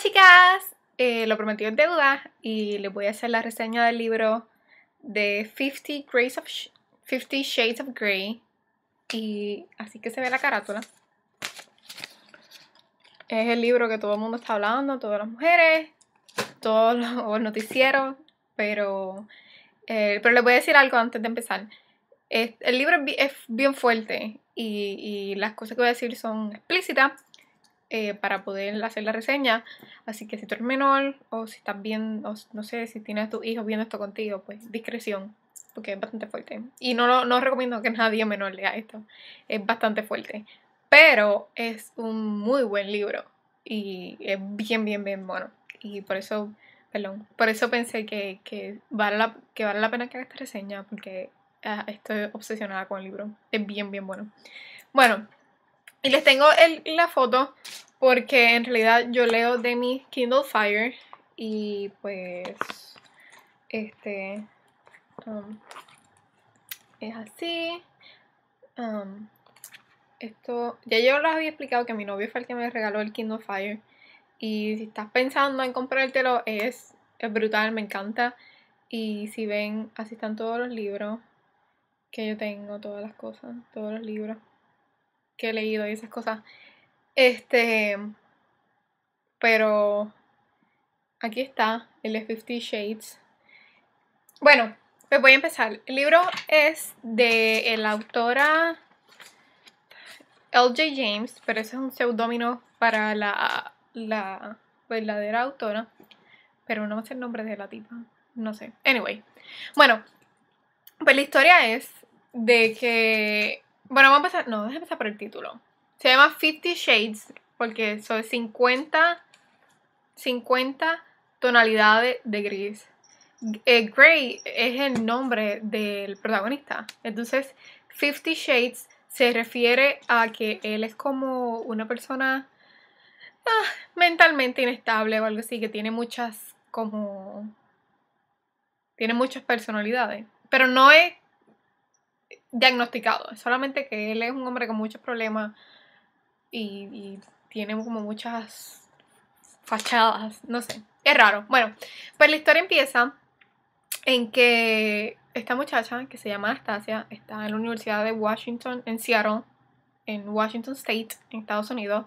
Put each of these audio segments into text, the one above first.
chicas, eh, lo prometí en deuda y les voy a hacer la reseña del libro de 50, of 50 Shades of Grey. Y así que se ve la carátula. Es el libro que todo el mundo está hablando, todas las mujeres, todos los noticieros, pero, eh, pero les voy a decir algo antes de empezar. el libro es, bien fuerte y, y las cosas que voy a decir son explícitas eh, para poder hacer la reseña. Así que si tú eres menor o si estás bien, no sé, si tienes a tus hijos viendo esto contigo, pues discreción, porque es bastante fuerte. Y no, recomiendo que nadie menor lea esto, es bastante fuerte. Pero es un muy buen libro y es bien, bien, bien bueno. Y por eso, perdón, por eso pensé que, que vale, la, que vale la pena que haga esta reseña, porque ah, estoy obsesionada con el libro. Es bien, bien bueno. Bueno, y les tengo la foto porque en realidad yo leo de mi Kindle Fire y pues este um, es así. Um, esto ya yo les había explicado que mi novio fue el que me regaló el Kindle Fire y si estás pensando en comprártelo es, es brutal, me encanta. Y si ven, así están todos los libros que yo tengo, todas las cosas, todos los libros que he leído y esas cosas. Este, pero aquí está el de Fifty Shades. Bueno, pues voy a empezar. El libro es de la autora LJ James, pero ese es un seudónimo para la, la verdadera autora. Pero no sé el nombre de la tipa. No sé. Anyway. Bueno, pues la historia es de que bueno, vamos a empezar. No, déjame empezar por el título. Se llama 50 Shades, porque son 50, 50 tonalidades de gris. Eh, Grey es el nombre del protagonista. Entonces, 50 Shades se refiere a que él es como una persona ah, mentalmente inestable o algo así, que tiene muchas como... Tiene muchas personalidades. Pero no es diagnosticado, solamente que él es un hombre con muchos problemas y, tiene como muchas fachadas, no sé, es raro. Bueno, pues la historia empieza en que esta muchacha que se llama Anastasia está en la Universidad de Washington, en Seattle, en Washington State, en Estados Unidos.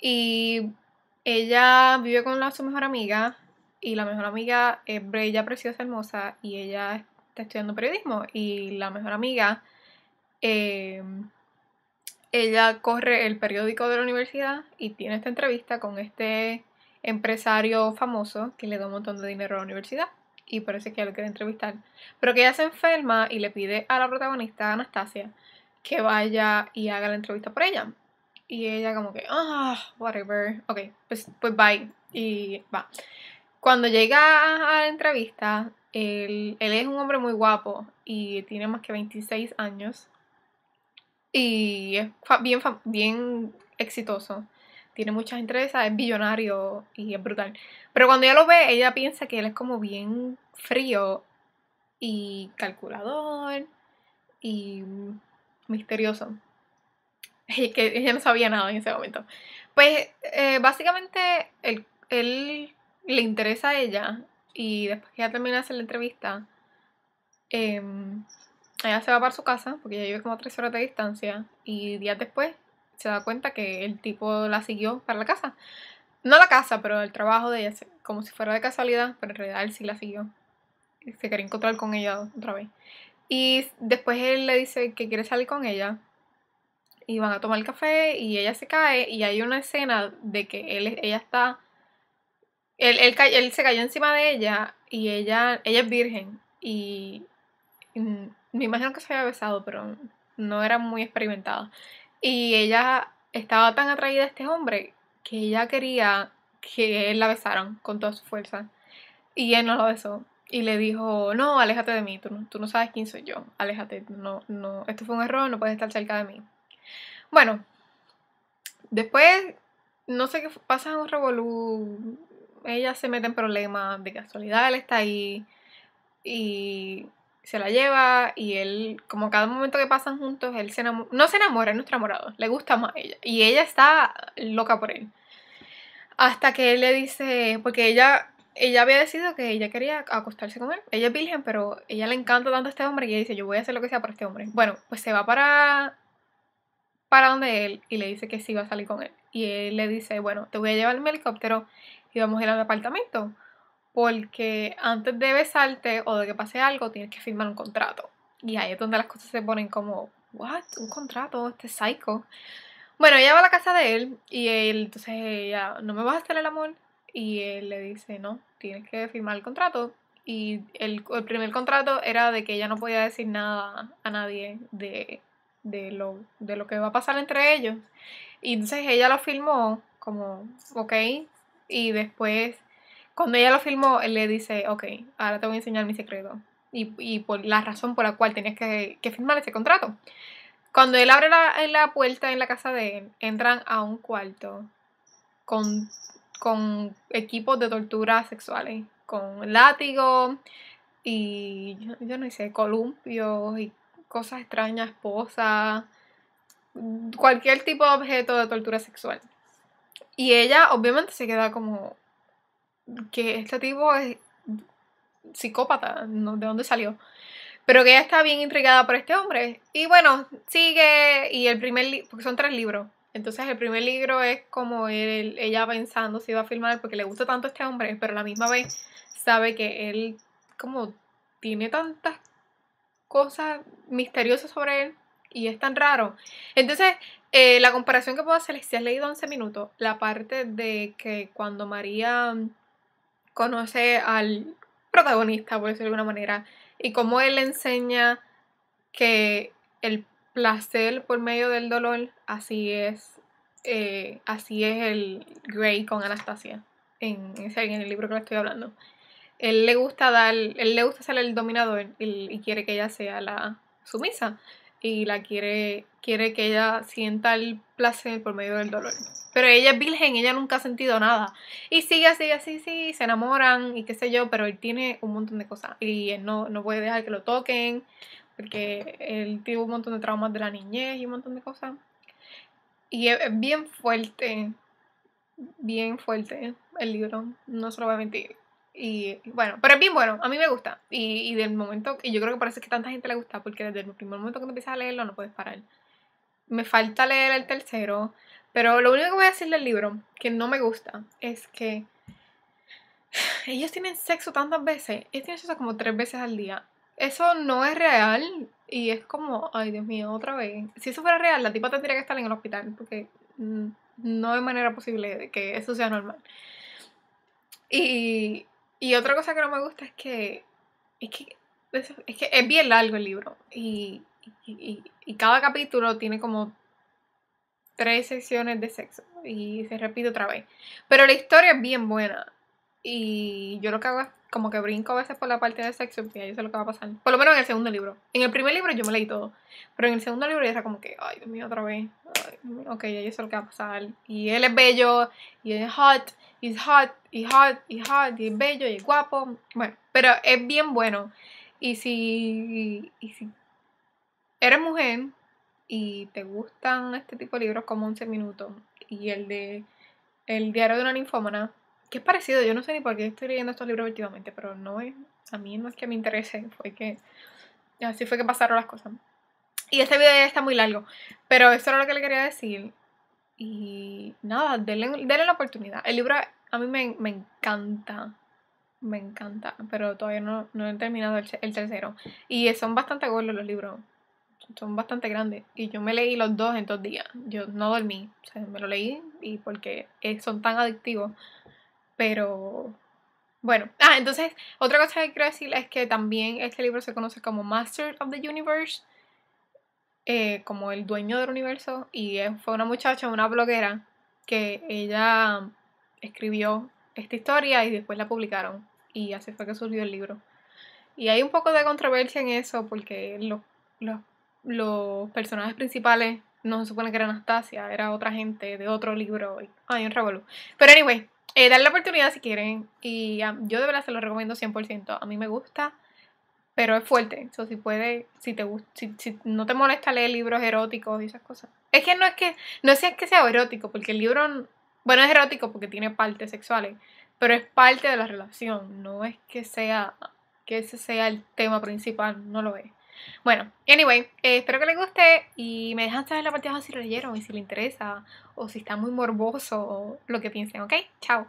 Y ella vive con la, su mejor amiga y la mejor amiga es bella, preciosa, hermosa y ella está estudiando periodismo y la mejor amiga, eh, ella corre el periódico de la universidad y tiene esta entrevista con este empresario famoso que le da un montón de dinero a la universidad y parece que ella lo quiere entrevistar. Pero que ella se enferma y le pide a la protagonista, Anastasia, que vaya y haga la entrevista por ella. Y ella como que, ah, whatever, ok, pues, pues bye. Y va. Cuando llega a la entrevista, él, es un hombre muy guapo y tiene más que 26 años. Y es bien, bien exitoso. Tiene muchas empresas, es billonario y es brutal. Pero cuando ella lo ve, ella piensa que él es como bien frío y calculador y misterioso. Y que ella no sabía nada en ese momento. Pues eh, básicamente él, él le interesa a ella y después que ella termina de hacer la entrevista, em, ella se va para su casa, porque ella vive como a tres horas de distancia, y días después se da cuenta que el tipo la siguió para la casa. No la casa, pero el trabajo de ella, como si fuera de casualidad, pero en realidad él sí la siguió. se quería encontrar con ella otra vez. Y después él le dice que quiere salir con ella. Y van a tomar café y ella se cae y hay una escena de que él, ella está él, él, se cayó encima de ella y ella, ella es virgen y, me imagino que se había besado, pero no era muy experimentada. Y ella estaba tan atraída a este hombre que ella quería que él la besara con toda su fuerza. Y él no la besó. Y le dijo, no, aléjate de mí, tú no, tú no sabes quién soy yo, aléjate, no, no, esto fue un error, no puedes estar cerca de mí. Bueno, después, no sé qué, pasa un revolú ella se mete en problemas, de casualidad él está ahí y se la lleva y él, como cada momento que pasan juntos, él se enamora, no se enamora, es nuestro enamorado, le gusta más a ella y ella está loca por él. Hasta que él le dice, porque ella, ella había decidido que ella quería acostarse con él, ella es virgen, pero ella le encanta tanto a este hombre y ella dice, yo voy a hacer lo que sea para este hombre. Bueno, pues se va para para donde él y le dice que sí va a salir con él. Y él le dice, bueno, te voy a llevar mi helicóptero y vamos a ir al apartamento. Porque antes de besarte o de que pase algo, tienes que firmar un contrato. Y ahí es donde las cosas se ponen como, ¿what? ¿Un contrato? Este psycho. Bueno, ella va a la casa de él y él, entonces ella, ¿no me vas a hacer el amor? Y él le dice, no, tienes que firmar el contrato. Y el, el primer contrato era de que ella no podía decir nada a nadie de, de, lo, de lo que va a pasar entre ellos. Y entonces ella lo firmó como, ok, y después, cuando ella lo firmó, él le dice, ok, ahora te voy a enseñar mi secreto. Y, por la razón por la cual tenías que, firmar ese contrato. Cuando él abre la, la, puerta en la casa de él, entran a un cuarto con, con equipos de tortura sexuales, con látigo y yo, no sé, columpios y cosas extrañas, esposa cualquier tipo de objeto de tortura sexual. Y ella obviamente se queda como que este tipo es psicópata, no, ¿de dónde salió? Pero que ella está bien intrigada por este hombre. Y bueno, sigue, y el primer libro, porque son tres libros. Entonces el primer libro es como él, ella pensando si va a filmar porque le gusta tanto este hombre, pero a la misma vez sabe que él como tiene tantas cosas misteriosas sobre él y es tan raro. Entonces eh, la comparación que puedo hacer es si has leído 11 minutos, la parte de que cuando María conoce al protagonista, por decirlo de alguna manera, y cómo él enseña que el placer por medio del dolor, así es, eh, así es el Grey con Anastasia, en, el libro que le estoy hablando. Él le gusta dar, él le gusta ser el dominador y quiere que ella sea la sumisa y la quiere, quiere que ella sienta el placer por medio del dolor. Pero ella es virgen, ella nunca ha sentido nada. Y sigue así, así, sí, se enamoran y qué sé yo, pero él tiene un montón de cosas y él no, no puede dejar que lo toquen porque él tiene un montón de traumas de la niñez y un montón de cosas. Y es bien fuerte, bien fuerte el libro, no se lo voy a mentir. Y bueno, pero es bien bueno, a mí me gusta. Y, del momento, y yo creo que parece que tanta gente le gusta, porque desde el primer momento que empiezas a leerlo no puedes parar. Me falta leer el tercero, pero lo único que voy a decir del libro, que no me gusta, es que ellos tienen sexo tantas veces, ellos tienen sexo como tres veces al día. Eso no es real y es como, ay Dios mío, otra vez. Si eso fuera real, la tipa tendría que estar en el hospital, porque mm, no hay manera posible de que eso sea normal. Y y otra cosa que no me gusta es que es que es, bien largo el libro y, y, cada capítulo tiene como tres secciones de sexo y se repite otra vez. Pero la historia es bien buena y yo lo que hago es como que brinco a veces por la parte de sexo y ahí sé lo que va a pasar. Por lo menos en el segundo libro. En el primer libro yo me leí todo. Pero en el segundo libro ya era como que, ay, Dios mío, otra vez. Ay, ok, ahí sé lo que va a pasar. Y él es bello, y es hot, y es hot, y hot, y hot, y es bello, y es guapo. Bueno, pero es bien bueno. Y si, y si eres mujer y te gustan este tipo de libros como 11 minutos y el de El diario de una ninfómana que es parecido, yo no sé ni por qué estoy leyendo estos libros últimamente, pero no es, a mí no es que me interese, fue que así fue que pasaron las cosas. Y este video ya está muy largo, pero eso era lo que le quería decir. Y nada, denle, denle la oportunidad. El libro a mí me, me encanta, me encanta, pero todavía no, no he terminado el, el, tercero. Y son bastante gordos los libros, son bastante grandes. Y yo me leí los dos en dos días, yo no dormí, o sea, me lo leí y porque son tan adictivos pero bueno, ah, entonces otra cosa que quiero decir es que también este libro se conoce como Master of the Universe, eh, como el dueño del universo, y fue una muchacha, una bloguera, que ella escribió esta historia y después la publicaron, y así fue que surgió el libro. Y hay un poco de controversia en eso, porque los, personajes principales no se supone que era Anastasia, era otra gente de otro libro. hay un revolú. Pero anyway, eh, darle la oportunidad si quieren. Y ah, yo de verdad se lo recomiendo 100%. A mí me gusta, pero es fuerte. So, si puede, si te si, si no te molesta leer libros eróticos y esas cosas. Es que no es que, no es que sea erótico, porque el libro, bueno, es erótico porque tiene partes sexuales, pero es parte de la relación. No es que sea, que ese sea el tema principal, no lo es. Bueno, anyway, eh, espero que les guste y me dejan saber la abajo si lo leyeron y si les interesa o si está muy morboso o lo que piensen, ¿ok? Chao.